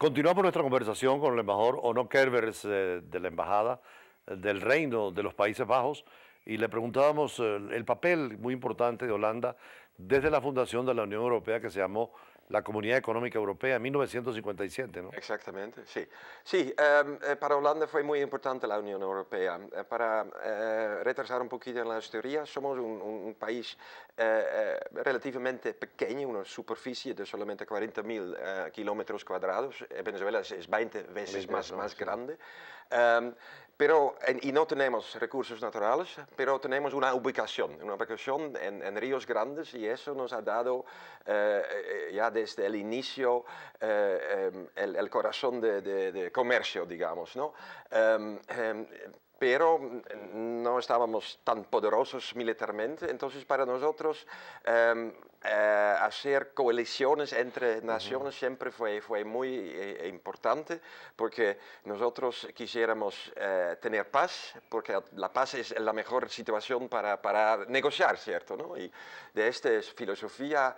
Continuamos nuestra conversación con el embajador Ono Kervers eh, de la Embajada eh, del Reino de los Países Bajos y le preguntábamos eh, el papel muy importante de Holanda desde la fundación de la Unión Europea que se llamó la Comunidad Económica Europea en 1957, ¿no? Exactamente, sí. Sí, em, eh, para Holanda fue muy importante la Unión Europea. Eh, para eh, retrasar un poquito en historia, somos un, país relativamente pequeño, una superficie de solamente 40.000 kilómetros cuadrados. Venezuela es 20 veces más, más grande. Em, pero, y no tenemos recursos naturales, pero tenemos una ubicación, una ubicación en, en ríos grandes y eso nos ha dado ya de desde el inicio eh, em, el, corazón de, comercio, digamos. ¿no? Em, em, pero mm, no estábamos tan poderosos militarmente. Entonces, para nosotros, em, eh, hacer coaliciones entre naciones siempre fue, fue muy eh, importante, porque nosotros quisiéramos eh, tener paz, porque la paz es la mejor situación para, negociar, ¿cierto? Y de esta filosofía...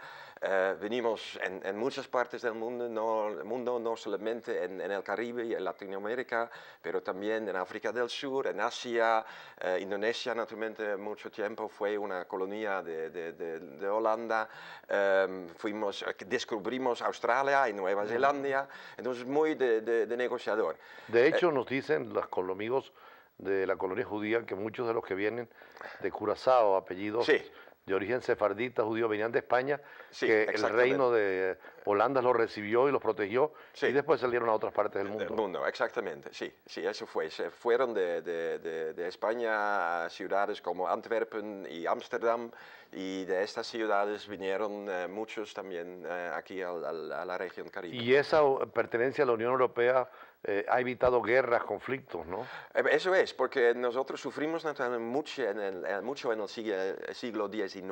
venimos en, muchas partes del mundo, no, mundo, no solamente en, en el Caribe y en Latinoamérica, pero también en África del Sur, en Asia, eh, Indonesia naturalmente mucho tiempo fue una colonia de, de, Holanda, em, fuimos, eh, descubrimos Australia y Nueva Zelanda, entonces muy de, negociador. De eh, hecho nos dicen los amigos de la colonia judía que muchos de los que vienen de Curazao, apellidos... Sí de origen sefardita, judío, venían de España, que el reino de Holanda los recibió y los protegió, y después salieron a otras partes del mundo. exactamente, sí, sí, eso fue. Se fueron de, de España a ciudades como Antwerpen y Ámsterdam, y de estas ciudades vinieron eh, muchos también eh, aquí a la región caribe. Y esa eh, pertenencia a la Unión Europea ha evitado guerras, conflictos, ¿no? Eso es, porque nosotros sufrimos mucho en el, el siglo, XIX,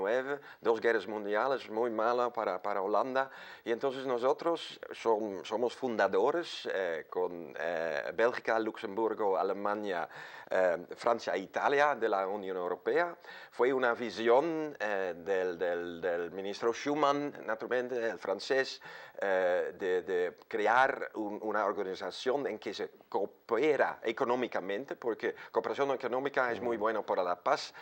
dos guerras mundiales muy malas para, Holanda, y entonces nosotros son, somos fundadores con Bélgica, Luxemburgo, Alemania, Francia e Italia de la Unión Europea. Fue una visión del, del, del, ministro Schuman, naturalmente, el francés, eh, de, crear una organización en que se coopera económicamente, porque cooperación económica es muy mm. buena para la paz.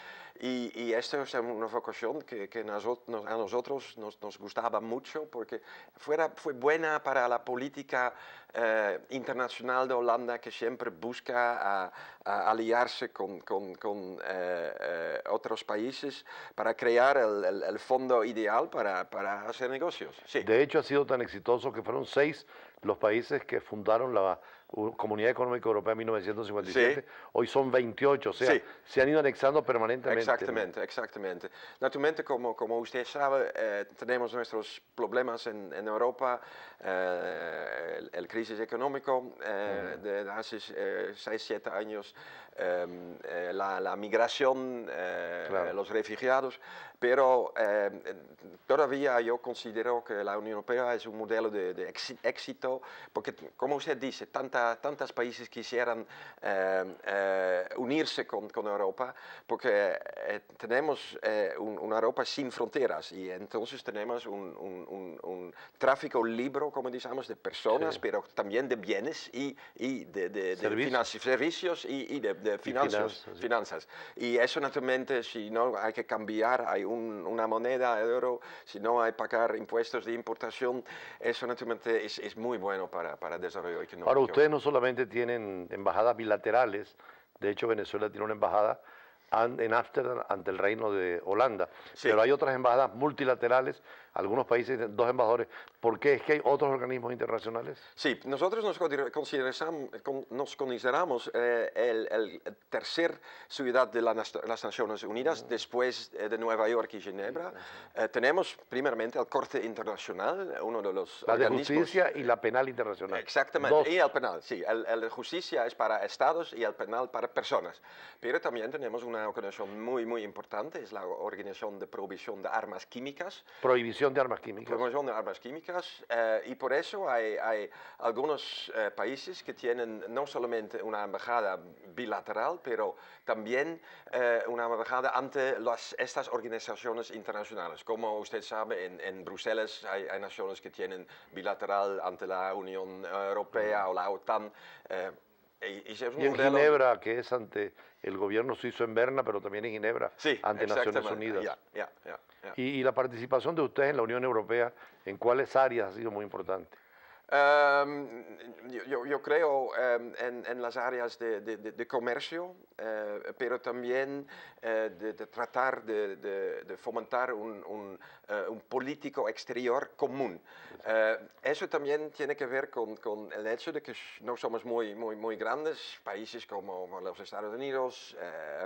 Y, esta es una vocación que, a nosotros nos, gustaba mucho, porque fuera, fue buena para la política eh, internacional de Holanda, que siempre busca a, aliarse con, con eh, otros países para crear el, fondo ideal para, para hacer negocios. De hecho, ha sido tan exitoso que fueron seis los países que fundaron la, Comunidad Económica Europea en 1957, hoy son 28, o sea, se han ido anexando permanentemente. Exactamente, exactamente. Naturalmente, como, como usted sabe, eh, tenemos nuestros problemas en, en Europa, eh, el, crisis económico eh, de, hace 6, 7 años, em, la, migración, los refugiados, pero em, todavía yo considero que la Unión Europea es un modelo de, de éxito, porque como usted dice, tanta tantos países quisieran eh, eh, unirse con, con, Europa, porque eh, tenemos una Europa sin fronteras y entonces tenemos un, tráfico libre, como decíamos de personas, pero también de bienes y, y de, servicios. y, de, finanzas, y finanzas, Y eso naturalmente, si no hay que cambiar, hay una moneda, de euro, si no hay pagar impuestos de importación, eso naturalmente es, es muy bueno para, para el desarrollo económico. Para usted, no solamente tienen embajadas bilaterales, de hecho Venezuela tiene una embajada en Ámsterdam ante el Reino de Holanda, pero hay otras embajadas multilaterales algunos países dos embajadores. ¿Por qué es que hay otros organismos internacionales? Sí, nosotros nos consideramos, nos consideramos eh, el, tercer ciudad de las Naciones Unidas después eh, de Nueva York y Ginebra. Eh, tenemos primeramente el Corte Internacional, uno de los la de justicia y la penal internacional. Exactamente, y el penal, sí. El, justicia es para estados y el penal para personas. Pero también tenemos una organización muy, muy importante, es la Organización de Prohibición de Armas Químicas. Prohibición de armas químicas. de armas químicas. Eh, y por eso hay, algunos eh, países que tienen no solamente una embajada bilateral, pero también eh, una embajada ante las, estas organizaciones internacionales. Como usted sabe, en, Bruselas hay, hay, naciones que tienen bilateral ante la Unión Europea o la OTAN. Y, en Ginebra, que es ante el gobierno suizo en Berna, pero también en Ginebra, ante Naciones Unidas. y, la participación de ustedes en la Unión Europea, ¿en cuáles áreas ha sido muy importante? Em, yo, creo em, en, las áreas de, comercio, eh, pero también eh, de, tratar de, fomentar eh, un, político exterior común. eso también tiene que ver con, el hecho de que no somos muy, muy, muy grandes, países como los Estados Unidos,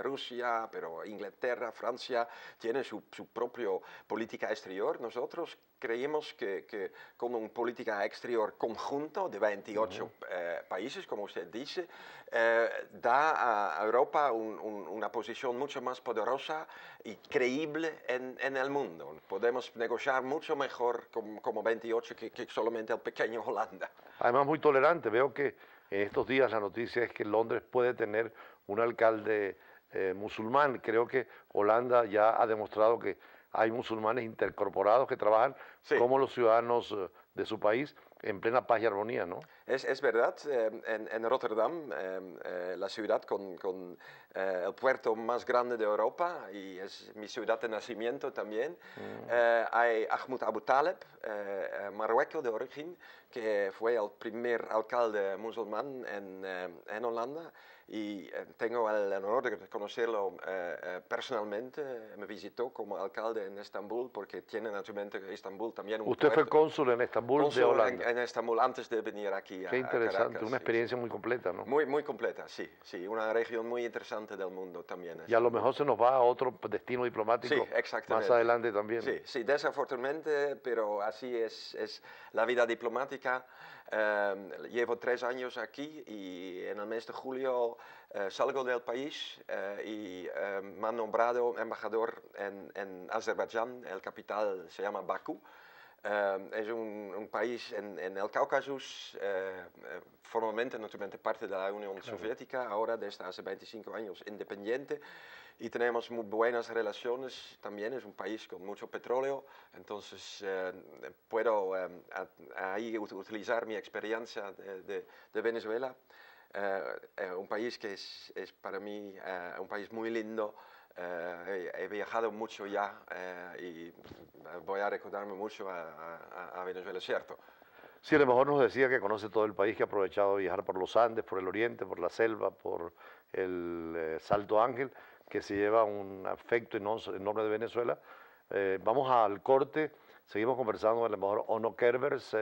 Rusia, pero Inglaterra, Francia, tienen su, su propia política exterior. Nosotros creemos que, con una política exterior conjunto de 28 eh, países, como usted dice, eh, da a Europa una posición mucho más poderosa y creíble en, el mundo. Podemos negociar mucho mejor como, 28 que, solamente el pequeño Holanda. Además, muy tolerante. Veo que en estos días la noticia es que Londres puede tener un alcalde eh, musulmán. Creo que Holanda ya ha demostrado que hay musulmanes intercorporados que trabajan como los ciudadanos eh, de su país en plena paz y armonía, ¿no? Es, verdad, em, en, Rotterdam, em, eh, la ciudad con, eh, el puerto más grande de Europa y es mi ciudad de nacimiento también, mm. eh, hay Ahmed Abu Taleb, marroquí de origen, que fue el primer alcalde musulmán en, Holanda y tengo el honor de conocerlo personalmente. Me visitó como alcalde en Estambul porque tiene naturalmente Estambul también un... Usted fue cónsul en Estambul de Holanda. en Estambul antes de venir aquí. Qué interesante, una experiencia muy completa, ¿no? Muy, muy completa, sí, sí, una región muy interesante del mundo también. Y a lo mejor se nos va a otro destino diplomático más adelante también. Sí, sí, desafortunadamente, pero así es, la vida diplomática. Eh, llevo tres años aquí y en el mes de julio eh, salgo del país eh, y me han nombrado embajador en, en Azerbaiyán, el capital se llama Bakú. Ehm, es un, país en, el Cáucaso, eh, eh, formalmente naturalmente parte de la Unión Soviética, ahora desde hace 25 años independiente, y tenemos muy buenas relaciones, también es un país con mucho petróleo, entonces eh, puedo ahí utilizar mi experiencia de Venezuela eh, eh, un país que es, para mí eh, un país muy lindo. he, viajado mucho ya y voy a recordarme mucho a, Venezuela, ¿cierto? Sí, a lo mejor nos decía que conoce todo el país, que ha aprovechado de viajar por los Andes, por el Oriente, por la selva, por el Salto Ángel, que se lleva un afecto enorme de Venezuela. vamos al corte, seguimos conversando con el mejor Ono Kervers.